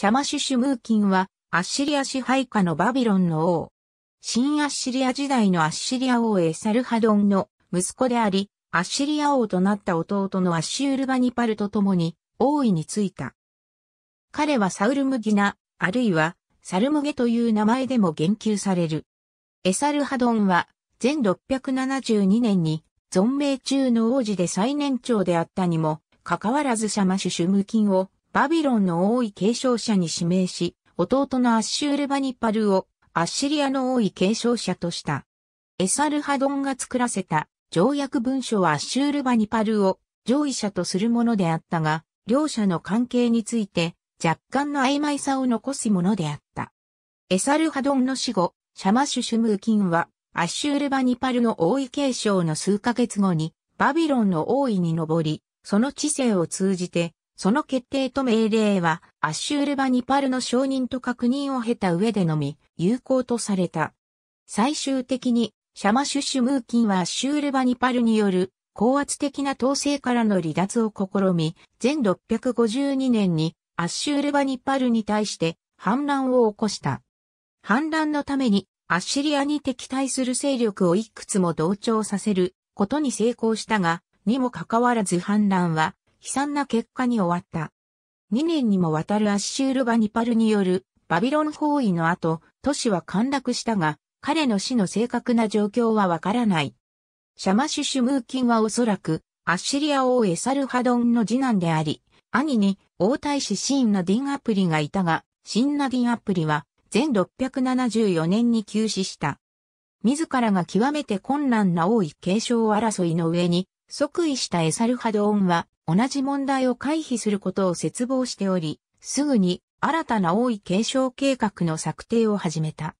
シャマシュシュムーキンは、アッシリア支配下のバビロンの王。新アッシリア時代のアッシリア王エサルハドンの息子であり、アッシリア王となった弟のアッシュールバニパルと共に王位についた。彼はサウルムギナ、あるいはサルムゲという名前でも言及される。エサルハドンは、全672年に存命中の王子で最年長であったにも、かかわらずシャマシュシュムキンをバビロンの王位継承者に指名し、弟のアッシュールバニパルをアッシリアの王位継承者とした。エサルハドンが作らせた条約文書はアッシュールバニパルを上位者とするものであったが、両者の関係について若干の曖昧さを残すものであった。エサルハドンの死後、シャマシュシュムーキンはアッシュールバニパルの王位継承の数ヶ月後にバビロンの王位に上り、その知性を通じてその決定と命令は、アッシュールバニパルの承認と確認を経た上でのみ、有効とされた。最終的に、シャマシュシュムーキンはアッシュールバニパルによる、高圧的な統制からの離脱を試み、全652年に、アッシュールバニパルに対して、反乱を起こした。反乱のために、アッシリアに敵対する勢力をいくつも同調させることに成功したが、にもかかわらず反乱は悲惨な結果に終わった。2年にもわたるアッシュール・バニパルによるバビロン包囲の後、都市は陥落したが、彼の死の正確な状況はわからない。シャマシュ・シュムーキンはおそらく、アッシリア王エサルハドンの次男であり、兄に王太子シンナディン・アプリがいたが、シンナディン・アプリは、全674年に急死した。自らが極めて困難な王位継承争いの上に、即位したエサルハドオンは同じ問題を回避することを絶望しており、すぐに新たな王位継承計画の策定を始めた。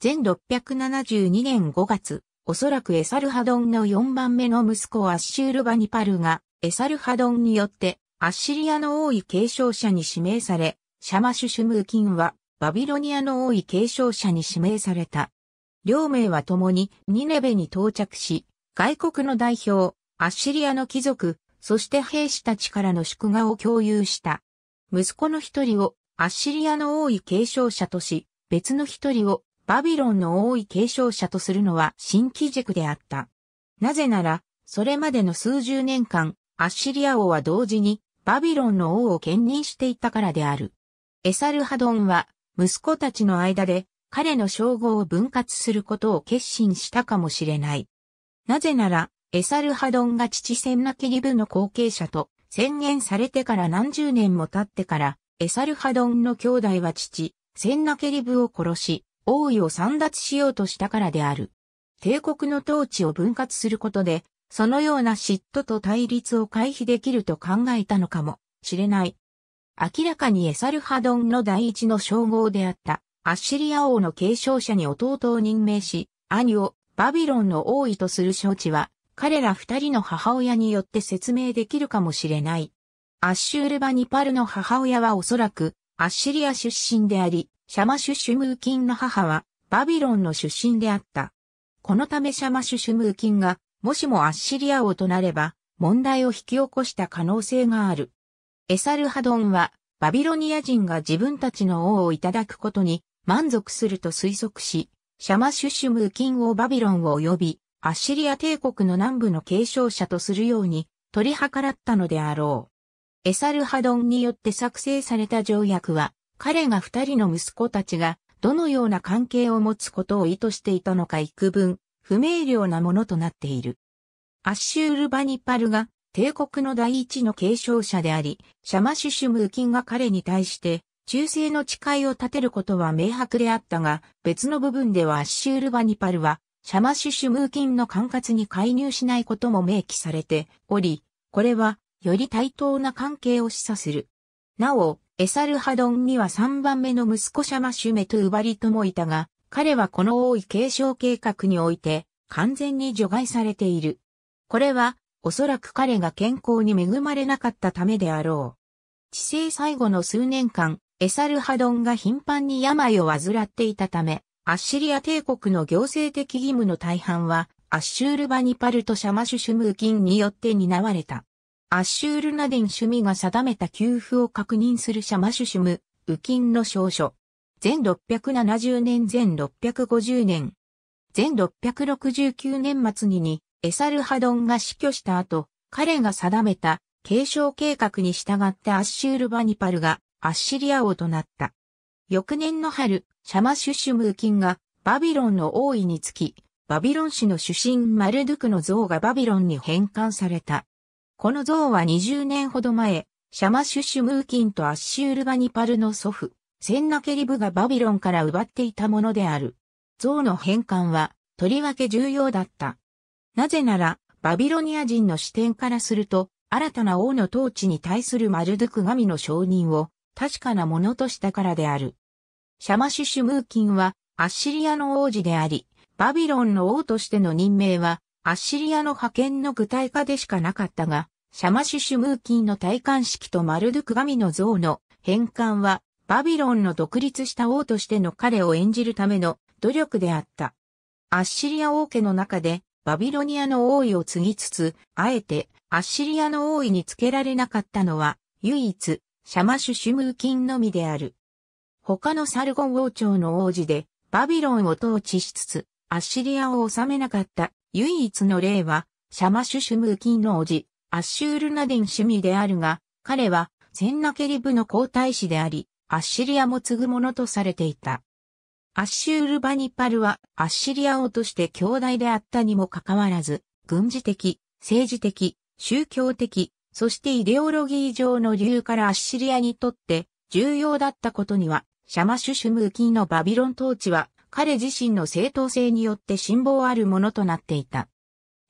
全672年5月、おそらくエサルハドンの4番目の息子アッシュールバニパルが、エサルハドンによって、アッシリアの王位継承者に指名され、シャマシュシュムーキンは、バビロニアの王位継承者に指名された。両名は共にニネベに到着し、外国の代表、アッシリアの貴族、そして兵士たちからの祝賀を共有した。息子の一人をアッシリアの王位継承者とし、別の一人をバビロンの王位継承者とするのは新規軸であった。なぜなら、それまでの数十年間、アッシリア王は同時にバビロンの王を兼任していたからである。エサルハドンは、息子たちの間で彼の称号を分割することを決心したかもしれない。なぜなら、エサルハドンが父センナキリブの後継者と宣言されてから何十年も経ってから、エサルハドンの兄弟は父、センナケリブを殺し、王位を散奪しようとしたからである。帝国の統治を分割することで、そのような嫉妬と対立を回避できると考えたのかもしれない。明らかにエサルハドンの第一の称号であったアッシリア王の継承者に弟を任命し、兄をバビロンの王位とする承知は彼ら二人の母親によって説明できるかもしれない。アッシュールバニパルの母親はおそらくアッシリア出身であり、シャマシュシュムーキンの母はバビロンの出身であった。このためシャマシュシュムーキンがもしもアッシリア王となれば問題を引き起こした可能性がある。エサルハドンはバビロニア人が自分たちの王をいただくことに満足すると推測し、シャマシュシュムーキンをバビロンを呼び、アッシリア帝国の南部の継承者とするように取り計らったのであろう。エサルハドンによって作成された条約は、彼が二人の息子たちがどのような関係を持つことを意図していたのか幾分、不明瞭なものとなっている。アッシュールバニパルが帝国の第一の継承者であり、シャマシュシュムーキンが彼に対して忠誠の誓いを立てることは明白であったが、別の部分ではアッシュールバニパルはシャマシュシュムーキンの管轄に介入しないことも明記されており、これはより対等な関係を示唆する。なお、エサルハドンには3番目の息子シャマシュメトゥーバリともいたが、彼はこの王位継承計画において完全に除外されている。これは、おそらく彼が健康に恵まれなかったためであろう。治世最後の数年間、エサルハドンが頻繁に病を患っていたため、アッシリア帝国の行政的義務の大半は、アッシュールバニパルとシャマシュシュムーキンによって担われた。アッシュールナデンシュミが定めた給付を確認するシャマシュシュム、ウキンの証書。全670年全650年。全669年末にに、エサルハドンが死去した後、彼が定めた継承計画に従ってアッシュールバニパルがアッシリア王となった。翌年の春、シャマシュシュムーキンがバビロンの王位につき、バビロン氏の主神マルドゥクの像がバビロンに返還された。この像は20年ほど前、シャマシュシュムーキンとアッシュールバニパルの祖父、センナケリブがバビロンから奪っていたものである。像の返還は、とりわけ重要だった。なぜなら、バビロニア人の視点からすると、新たな王の統治に対するマルドゥク神の承認を確かなものとしたからである。シャマシュシュムーキンはアッシリアの王子であり、バビロンの王としての任命はアッシリアの派遣の具体化でしかなかったが、シャマシュシュムーキンの戴冠式とマルドゥク神の像の返還はバビロンの独立した王としての彼を演じるための努力であった。アッシリア王家の中でバビロニアの王位を継ぎつつ、あえてアッシリアの王位につけられなかったのは、唯一シャマシュシュムー菌のみである。他のサルゴン王朝の王子で、バビロンを統治しつつ、アッシリアを治めなかった唯一の例は、シャマシュシュムーキンの王子、アッシュールナデンシュミであるが、彼は、センナケリブの皇太子であり、アッシリアも継ぐものとされていた。アッシュールバニパルは、アッシリア王として兄弟であったにもかかわらず、軍事的、政治的、宗教的、そしてイデオロギー上の理由からアッシリアにとって重要だったことには、シャマシュシュムーキーのバビロン統治は彼自身の正当性によって辛抱あるものとなっていた。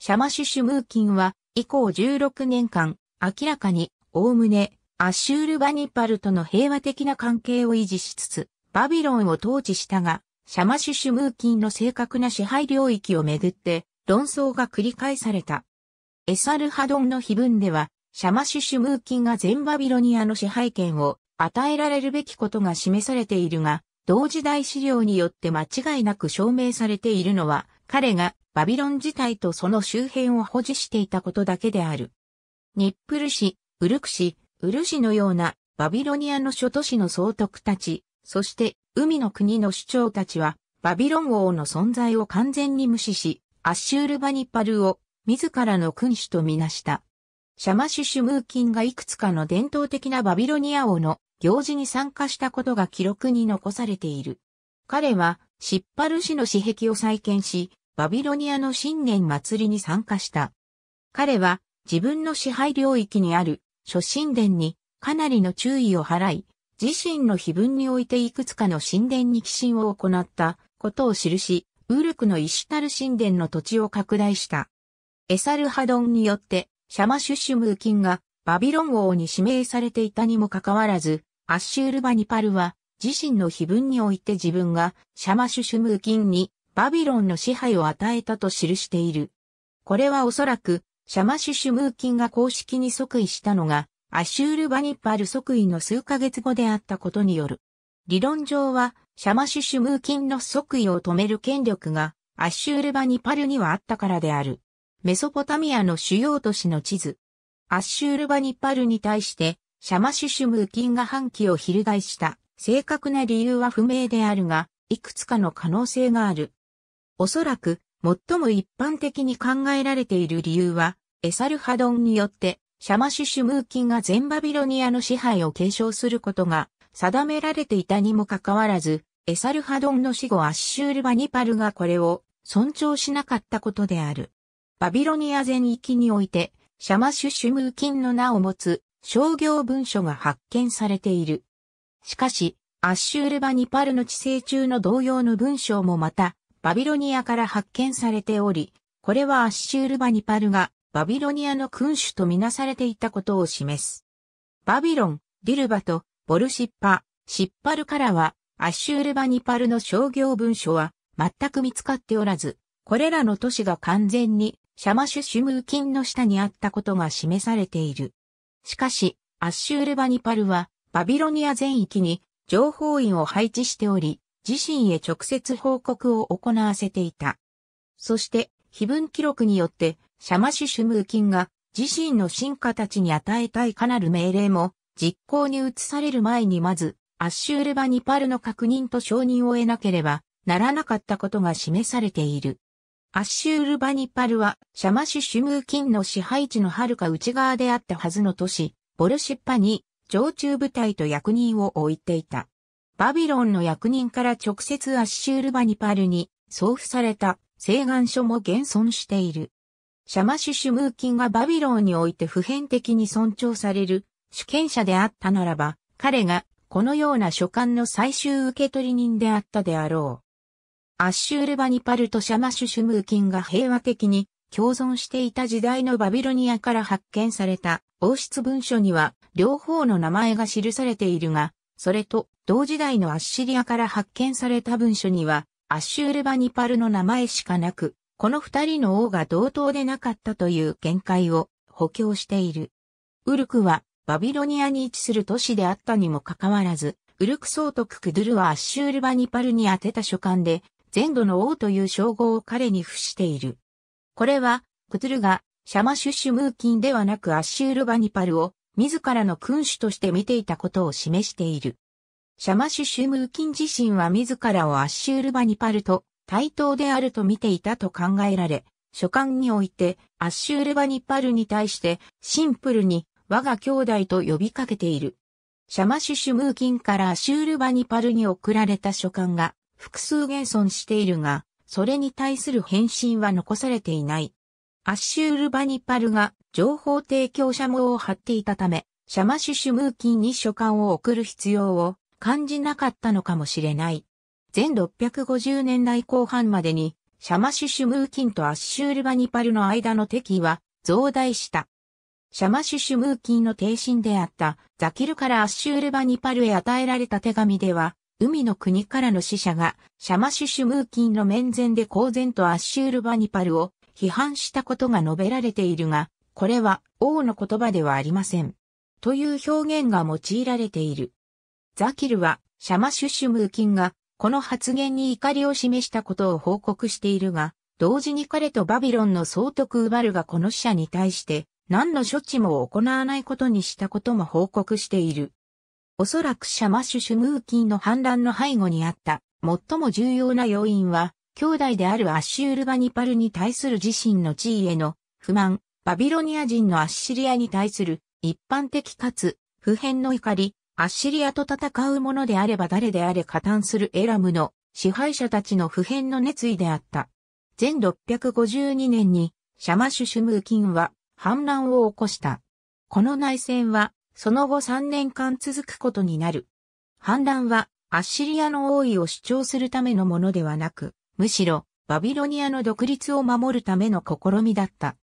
シャマシュシュムーキンは以降16年間、明らかに、おおむね、アッシュール・バニパルとの平和的な関係を維持しつつ、バビロンを統治したが、シャマシュシュムーキンの正確な支配領域をめぐって、論争が繰り返された。エサルハドンの碑文では、シャマシュシュムーキンが全バビロニアの支配権を与えられるべきことが示されているが、同時代資料によって間違いなく証明されているのは、彼がバビロン自体とその周辺を保持していたことだけである。ニップル市、ウルク市、ウルシのようなバビロニアの諸都市の総督たち、そして海の国の首長たちは、バビロン王の存在を完全に無視し、アッシュールバニパルを自らの君主とみなした。シャマシュシュムーキンがいくつかの伝統的なバビロニア王の行事に参加したことが記録に残されている。彼は、シッパル氏の私壁を再建し、バビロニアの新年祭りに参加した。彼は、自分の支配領域にある、諸神殿に、かなりの注意を払い、自身の碑文においていくつかの神殿に寄進を行ったことを記し、ウルクのイシュタル神殿の土地を拡大した。エサルハドンによってシャマシュシュムーキンがバビロン王に指名されていたにもかかわらず、アッシュールバニパルは自身の碑文において自分がシャマシュシュムーキンにバビロンの支配を与えたと記している。これはおそらくシャマシュシュムーキンが公式に即位したのがアシュールバニパル即位の数ヶ月後であったことによる。理論上はシャマシュシュムーキンの即位を止める権力がアシュールバニパルにはあったからである。メソポタミアの主要都市の地図。アッシュールバニッパルに対して、シャマシュシュムーキンが反旗を翻した正確な理由は不明であるが、いくつかの可能性がある。おそらく、最も一般的に考えられている理由は、エサルハドンによって、シャマシュシュムーキンが全バビロニアの支配を継承することが定められていたにもかかわらず、エサルハドンの死後アッシュールバニパルがこれを尊重しなかったことである。バビロニア全域において、シャマシュシュムーンの名を持つ商業文書が発見されている。しかし、アッシュールバニパルの地政中の同様の文章もまた、バビロニアから発見されており、これはアッシュールバニパルがバビロニアの君主とみなされていたことを示す。バビロン、ディルバとボルシッパ、シッパルからは、アッシュールバニパルの商業文書は全く見つかっておらず、これらの都市が完全にシャマシュシュムーンの下にあったことが示されている。しかし、アッシュールバニパルは、バビロニア全域に情報員を配置しており、自身へ直接報告を行わせていた。そして、非分記録によって、シャマシュシュムーンが自身の進化たちに与えたいかなる命令も、実行に移される前にまず、アッシュールバニパルの確認と承認を得なければならなかったことが示されている。アッシュールバニパルは、シャマシュシュムーキンの支配地の遥か内側であったはずの都市、ボルシッパに、常駐部隊と役人を置いていた。バビロンの役人から直接アッシュールバニパルに送付された請願書も現存している。シャマシュシュムーキンがバビロンにおいて普遍的に尊重される主権者であったならば、彼がこのような書簡の最終受取人であったであろう。アッシュールバニパルとシャマシュシュムーキンが平和的に共存していた時代のバビロニアから発見された王室文書には両方の名前が記されているが、それと同時代のアッシリアから発見された文書にはアッシュールバニパルの名前しかなく、この二人の王が同等でなかったという見解を補強している。ウルクはバビロニアに位置する都市であったにもかかわらず、ウルク総督クドゥルはアッシュールバニパルに宛てた書簡で、全土の王という称号を彼に付している。これは、クトゥルが、シャマシュシュムーキンではなくアッシュールバニパルを、自らの君主として見ていたことを示している。シャマシュシュムーキン自身は自らをアッシュールバニパルと対等であると見ていたと考えられ、書簡においてアッシュールバニパルに対してシンプルに我が兄弟と呼びかけている。シャマシュシュムーキンからアッシュールバニパルに送られた書簡が複数現存しているが、それに対する返信は残されていない。アッシュールバニパルが情報提供者網を張っていたため、シャマシュシュムーキンに書簡を送る必要を感じなかったのかもしれない。全650年代後半までに、シャマシュシュムーキンとアッシュールバニパルの間の敵意は増大した。シャマシュシュムーキンの帝身であったザキルからアッシュールバニパルへ与えられた手紙では、海の国からの死者が、シャマシュシュムーキンの面前で公然とアッシュールバニパルを批判したことが述べられているが、これは王の言葉ではありません。という表現が用いられている。ザキルは、シャマシュシュムーキンが、この発言に怒りを示したことを報告しているが、同時に彼とバビロンの総督ウバルがこの死者に対して、何の処置も行わないことにしたことも報告している。おそらくシャマシュ・シュムーキンの反乱の背後にあった、最も重要な要因は、兄弟であるアッシュールバニパルに対する自身の地位への不満、バビロニア人のアッシリアに対する一般的かつ普遍の怒り、アッシリアと戦う者であれば誰であれ加担するエラムの支配者たちの普遍の熱意であった。前652年にシャマシュ・シュムーキンは反乱を起こした。この内戦はその後3年間続くことになる。反乱はアッシリアの王位を主張するためのものではなく、むしろバビロニアの独立を守るための試みだった。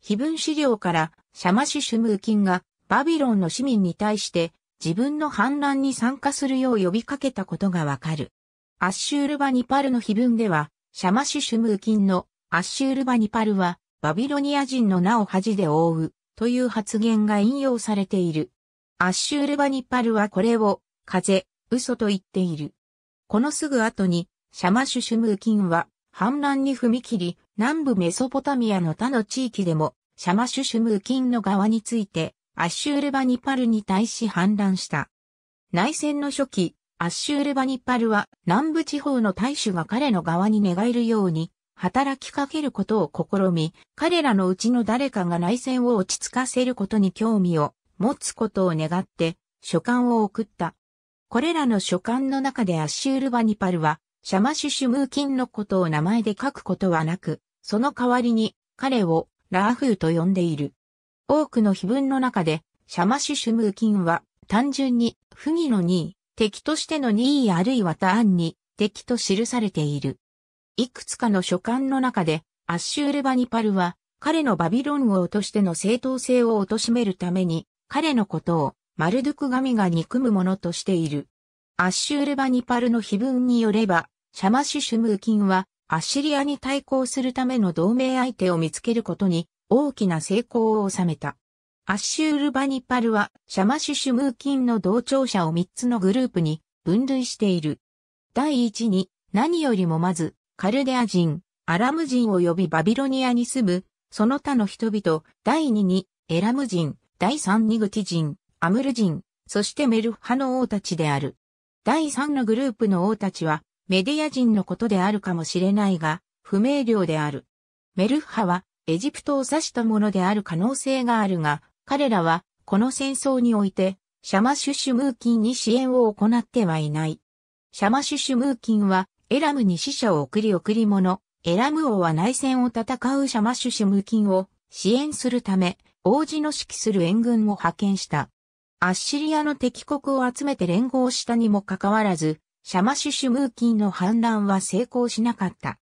碑文資料からシャマシュシュムーキンがバビロンの市民に対して自分の反乱に参加するよう呼びかけたことがわかる。アッシュールバニパルの碑文では、シャマシュシュムーキンのアッシュールバニパルはバビロニア人の名を恥で覆うという発言が引用されている。アッシュール・バニパルはこれを、風、嘘と言っている。このすぐ後に、シャマシュシュムーキンは、反乱に踏み切り、南部メソポタミアの他の地域でも、シャマシュシュムーキンの側について、アッシュール・バニパルに対し反乱した。内戦の初期、アッシュール・バニパルは南部地方の大衆が彼の側に寝返るように働きかけることを試み、彼らのうちの誰かが内戦を落ち着かせることに興味を持つことを願って書簡を送った。これらの書簡の中でアッシュール・バニパルは、シャマシュシュムーキンのことを名前で書くことはなく、その代わりに彼をラーフーと呼んでいる。多くの碑文の中で、シャマシュシュムーキンは単純に不義の2位、敵としての2位あるいはー案に敵と記されている。いくつかの書簡の中で、アッシュール・バニパルは、彼のバビロン王としての正当性を貶めるために、彼のことを、マルドゥク神が憎むものとしている。アッシュール・バニパルの碑文によれば、シャマシュシュムーキンは、アッシリアに対抗するための同盟相手を見つけることに、大きな成功を収めた。アッシュール・バニパルは、シャマシュシュムーキンの同調者を3つのグループに分類している。第1に、何よりもまず、カルデア人、アラム人及びバビロニアに住む、その他の人々、第2に、エラム人、第3にグティ人、アムル人、そしてメルハの王たちである。第3のグループの王たちは、メディア人のことであるかもしれないが、不明瞭である。メルハは、エジプトを指したものである可能性があるが、彼らは、この戦争において、シャマシュシュムーキンに支援を行ってはいない。シャマシュシュムーキンは、エラムに死者を送り贈り物、エラム王は内戦を戦うシャマシュシムキンを支援するため、王子の指揮する援軍を派遣した。アッシリアの敵国を集めて連合したにもかかわらず、シャマシュシュムーキンの反乱は成功しなかった。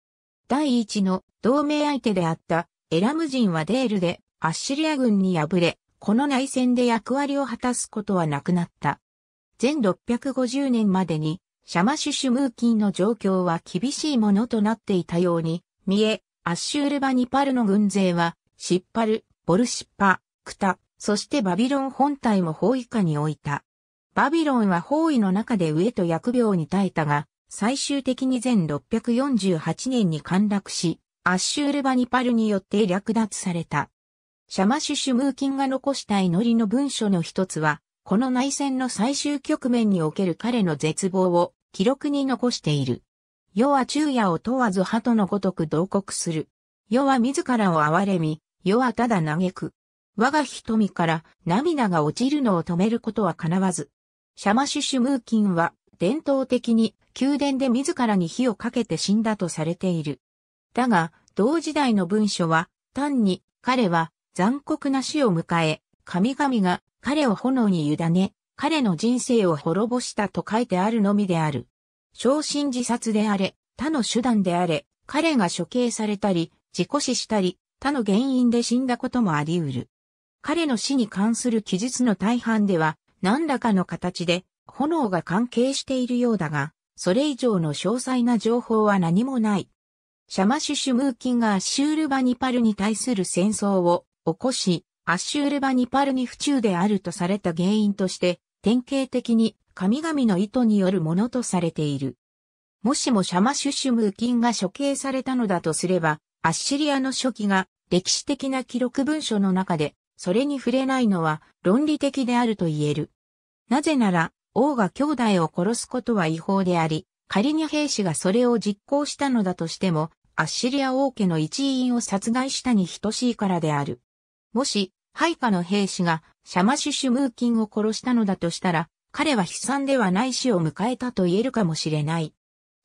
第一の同盟相手であったエラム人はデールでアッシリア軍に敗れ、この内戦で役割を果たすことはなくなった。全650年までにシャマシュシュムーキンの状況は厳しいものとなっていたように、見え、アッシュールバニパルの軍勢は、シッパル、ボルシッパ、クタ、そしてバビロン本体も包囲下に置いた。バビロンは包囲の中で上と疫病に耐えたが、最終的に1648年に陥落し、アッシュールバニパルによって略奪された。シャマシュシュムーキンが残した祈りの文書の一つは、この内戦の最終局面における彼の絶望を記録に残している。世は昼夜を問わず鳩のごとく同国する。世は自らを憐れみ、世はただ嘆く。我が瞳から涙が落ちるのを止めることは叶わず。シャマシュシュムーキンは伝統的に宮殿で自らに火をかけて死んだとされている。だが、同時代の文書は単に彼は残酷な死を迎え、神々が彼を炎に委ね、彼の人生を滅ぼしたと書いてあるのみである。昇進自殺であれ、他の手段であれ、彼が処刑されたり、自己死したり、他の原因で死んだこともあり得る。彼の死に関する記述の大半では、何らかの形で炎が関係しているようだが、それ以上の詳細な情報は何もない。シャマシュシュムーキンがアッシュールバニパルに対する戦争を起こし、アッシュールバニパルに不中であるとされた原因として、典型的に神々の意図によるものとされている。もしもシャマシュシュムーキンが処刑されたのだとすれば、アッシリアの初期が歴史的な記録文書の中で、それに触れないのは論理的であると言える。なぜなら、王が兄弟を殺すことは違法であり、仮に兵士がそれを実行したのだとしても、アッシリア王家の一員を殺害したに等しいからである。もし、配下の兵士がシャマシュシュムーキンを殺したのだとしたら、彼は悲惨ではない死を迎えたと言えるかもしれない。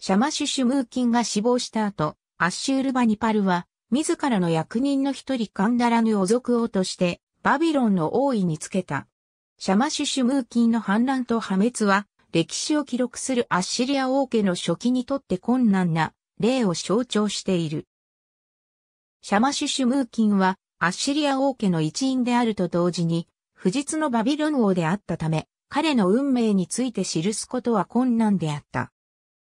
シャマシュシュムーキンが死亡した後、アッシュールバニパルは、自らの役人の一人カンダラヌを族王として、バビロンの王位につけた。シャマシュシュムーキンの反乱と破滅は、歴史を記録するアッシリア王家の初期にとって困難な例を象徴している。シャマシュシュムーキンはアッシリア王家の一員であると同時に、不実のバビロン王であったため、彼の運命について記すことは困難であった。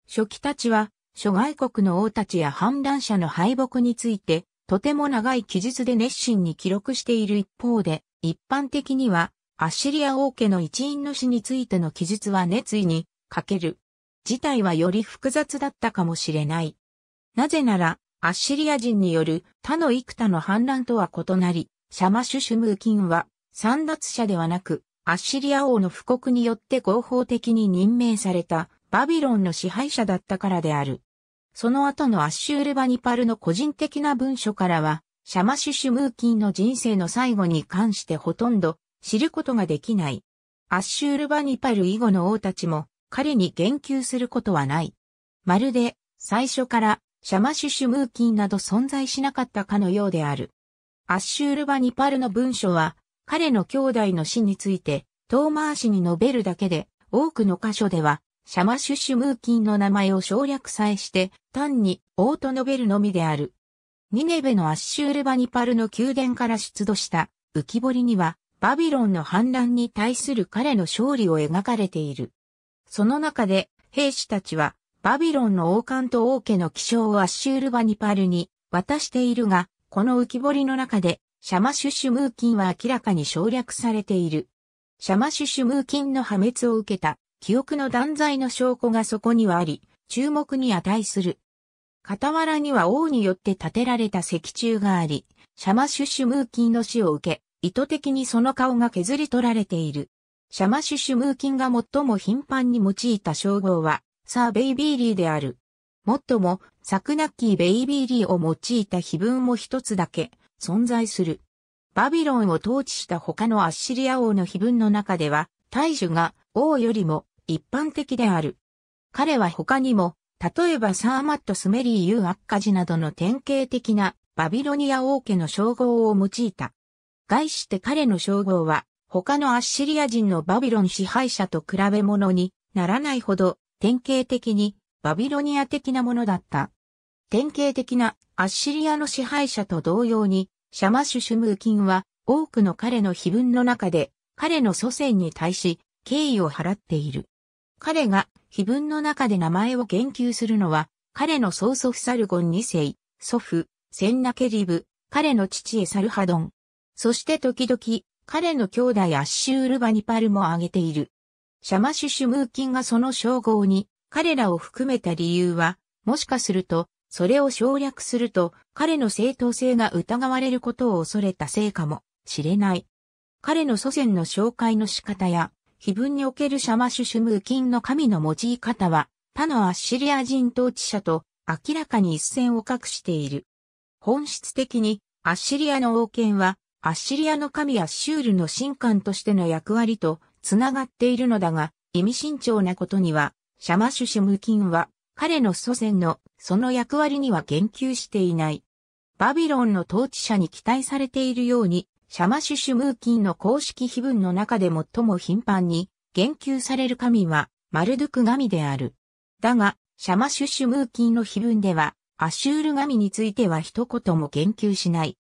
初期たちは、諸外国の王たちや反乱者の敗北について、とても長い記述で熱心に記録している一方で、一般的には、アッシリア王家の一員の死についての記述は熱意に欠ける。事態はより複雑だったかもしれない。なぜなら、アッシリア人による他の幾多の反乱とは異なり、シャマシュシュムーキンは、三奪者ではなく、アッシリア王の布告によって合法的に任命されたバビロンの支配者だったからである。その後のアッシュールバニパルの個人的な文書からは、シャマシュシュムーキンの人生の最後に関してほとんど知ることができない。アッシュールバニパル以後の王たちも彼に言及することはない。まるで最初からシャマシュシュムーキンなど存在しなかったかのようである。アッシュールバニパルの文書は、彼の兄弟の死について、遠回しに述べるだけで、多くの箇所では、シャマシュシュムーキンの名前を省略さえして、単に王と述べるのみである。ニネベのアッシュールバニパルの宮殿から出土した浮き彫りには、バビロンの反乱に対する彼の勝利を描かれている。その中で、兵士たちは、バビロンの王冠と王家の気象をアッシュールバニパルに渡しているが、この浮き彫りの中で、シャマシュシュムーキンは明らかに省略されている。シャマシュシュムーキンの破滅を受けた、記憶の断罪の証拠がそこにはあり、注目に値する。傍らには王によって建てられた石柱があり、シャマシュシュムーキンの死を受け、意図的にその顔が削り取られている。シャマシュシュムーキンが最も頻繁に用いた称号は、サー・ベイビーリーである。もっとも、サクナッキー・ベイビーリーを用いた碑文も一つだけ存在する。バビロンを統治した他のアッシリア王の碑文の中では、大樹が王よりも一般的である。彼は他にも、例えばサーマット・スメリー・ユー・アッカジなどの典型的なバビロニア王家の称号を用いた。概して彼の称号は、他のアッシリア人のバビロン支配者と比べ物にならないほど典型的にバビロニア的なものだった。典型的なアッシリアの支配者と同様に、シャマシュシュムーキンは多くの彼の碑文の中で彼の祖先に対し敬意を払っている。彼が碑文の中で名前を言及するのは、彼の曽祖父サルゴン2世、祖父、センナケリブ、彼の父エサルハドン。そして時々、彼の兄弟アッシュールバニパルも挙げている。シャマシュシュムーキンがその称号に彼らを含めた理由は、もしかすると、それを省略すると彼の正当性が疑われることを恐れたせいかもしれない。彼の祖先の紹介の仕方や、碑文におけるシャマシュシュムーキンの神の用い方は、他のアッシリア人統治者と明らかに一線を画している。本質的に、アッシリアの王権は、アッシリアの神アッシュールの神官としての役割と繋がっているのだが、意味慎重なことには、シャマシュシュムキンは、彼の祖先のその役割には言及していない。バビロンの統治者に期待されているように、シャマシュシュムーキンの公式碑文の中で最も頻繁に言及される神はマルドゥク神である。だが、シャマシュシュムーキンの碑文では、アシュール神については一言も言及しない。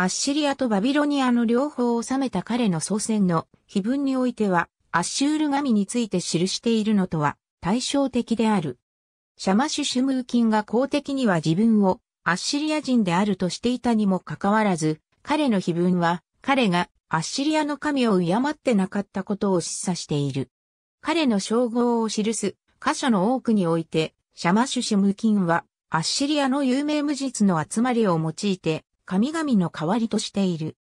アッシリアとバビロニアの両方を治めた彼の祖先の碑文においては、アッシュール神について記しているのとは対照的である。シャマシュシュムーキンが公的には自分をアッシリア人であるとしていたにもかかわらず、彼の碑文は彼がアッシリアの神を敬ってなかったことを示唆している。彼の称号を記す箇所の多くにおいて、シャマシュシュムーキンはアッシリアの有名無実の集まりを用いて神々の代わりとしている。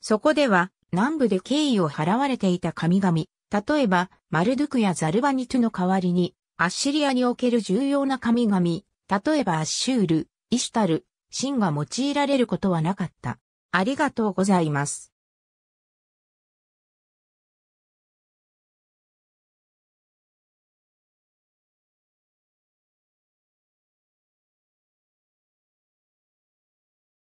そこでは、南部で敬意を払われていた神々、例えば、マルドゥクやザルバニトゥの代わりに、アッシリアにおける重要な神々、例えばアッシュール、イシュタル、シンが用いられることはなかった。ありがとうございます。